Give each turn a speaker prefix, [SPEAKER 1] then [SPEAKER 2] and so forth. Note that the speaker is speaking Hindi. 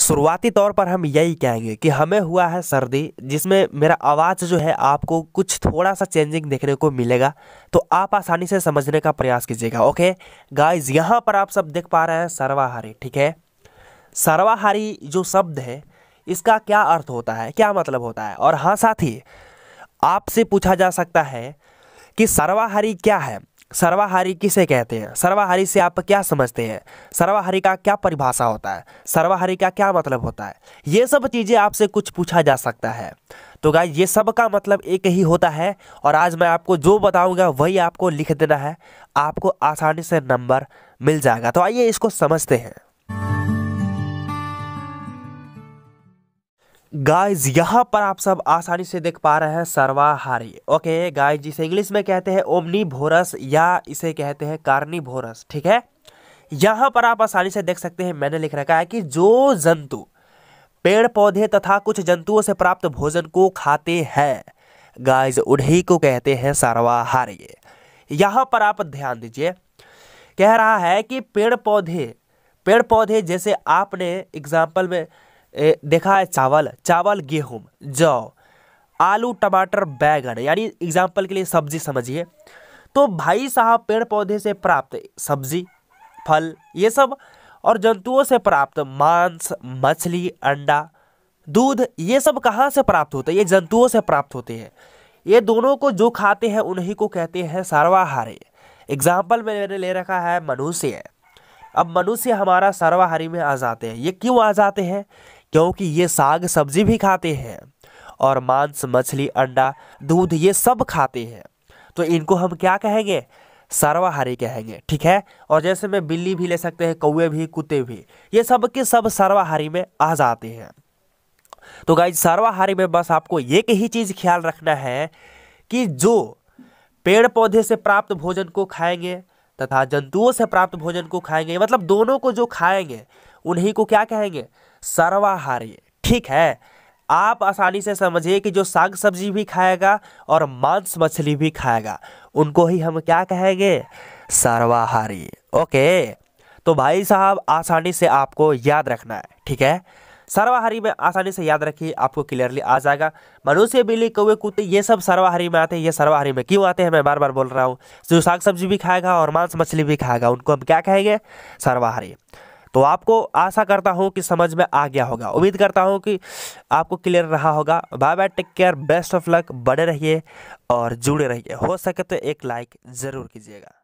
[SPEAKER 1] शुरुआती तौर पर हम यही कहेंगे कि हमें हुआ है सर्दी जिसमें मेरा आवाज़ जो है आपको कुछ थोड़ा सा चेंजिंग देखने को मिलेगा तो आप आसानी से समझने का प्रयास कीजिएगा ओके गाइज यहाँ पर आप सब देख पा रहे हैं सर्वाहारी ठीक है सर्वाहारी जो शब्द है इसका क्या अर्थ होता है क्या मतलब होता है और हाँ साथ ही आपसे पूछा जा सकता है कि सर्वाहारी क्या है सर्वाहारी किसे कहते हैं सर्वाहारी से आप क्या समझते हैं सर्वाहारी का क्या परिभाषा होता है सर्वाहारी का क्या मतलब होता है ये सब चीज़ें आपसे कुछ पूछा जा सकता है तो गाय ये सब का मतलब एक ही होता है और आज मैं आपको जो बताऊंगा वही आपको लिख देना है आपको आसानी से नंबर मिल जाएगा तो आइए इसको समझते हैं गाइज यहाँ पर आप सब आसानी से देख पा रहे हैं सर्वाहारी ओके गाइज जिसे इंग्लिश में कहते हैं ओमनी भोरस या इसे कहते हैं कार्नी भोरस ठीक है यहाँ पर आप आसानी से देख सकते हैं मैंने लिख रखा है कि जो जंतु पेड़ पौधे तथा कुछ जंतुओं से प्राप्त भोजन को खाते हैं गाइज उन्हीं को कहते हैं सर्वाहारी यहाँ पर आप ध्यान दीजिए कह रहा है कि पेड़ पौधे पेड़ पौधे जैसे आपने एग्जाम्पल में देखा है चावल चावल गेहूँ जौ आलू टमाटर बैगन यानी एग्जाम्पल के लिए सब्जी समझिए तो भाई साहब पेड़ पौधे से प्राप्त सब्जी फल ये सब और जंतुओं से प्राप्त मांस मछली अंडा दूध ये सब कहाँ से प्राप्त होते हैं ये जंतुओं से प्राप्त होते हैं ये दोनों को जो खाते हैं उन्हीं को कहते हैं सर्वाहारी एग्जाम्पल में मैंने ले रखा है मनुष्य अब मनुष्य हमारा सर्वाहारी में आ जाते हैं ये क्यों आ जाते हैं क्योंकि ये साग सब्जी भी खाते हैं और मांस मछली अंडा दूध ये सब खाते हैं तो इनको हम क्या कहेंगे सर्वाहारी कहेंगे ठीक है और जैसे में बिल्ली भी ले सकते हैं कौए भी कुत्ते भी ये सब के सब सर्वाहारी में आ जाते हैं तो गाइज सर्वाहारी में बस आपको एक ही चीज़ ख्याल रखना है कि जो पेड़ पौधे से प्राप्त भोजन को खाएंगे तथा जंतुओं से प्राप्त भोजन को खाएंगे मतलब दोनों को जो खाएंगे उन्हीं को क्या कहेंगे सर्वाहारी ठीक है आप आसानी से समझिए कि जो साग सब्जी भी खाएगा और मांस मछली भी खाएगा उनको ही हम क्या कहेंगे सर्वाहारी ओके तो भाई साहब आसानी से आपको याद रखना है ठीक है सर्वाहारी में आसानी से याद रखिए आपको क्लियरली आ जाएगा मनुष्य बिल्ली कौए कुत्ते ये सब सर्वाहारी में आते हैं ये सर्वाहारी में क्यों आते हैं मैं बार बार बोल रहा हूँ जो साग सब्जी भी खाएगा और मांस मछली भी खाएगा उनको हम क्या कहेंगे सर्वाहारी तो आपको आशा करता हूँ कि समझ में आ गया होगा उम्मीद करता हूँ कि आपको क्लियर रहा होगा bye bye take care best of luck बड़े रहिए और जुड़े रहिए हो सके तो एक लाइक ज़रूर कीजिएगा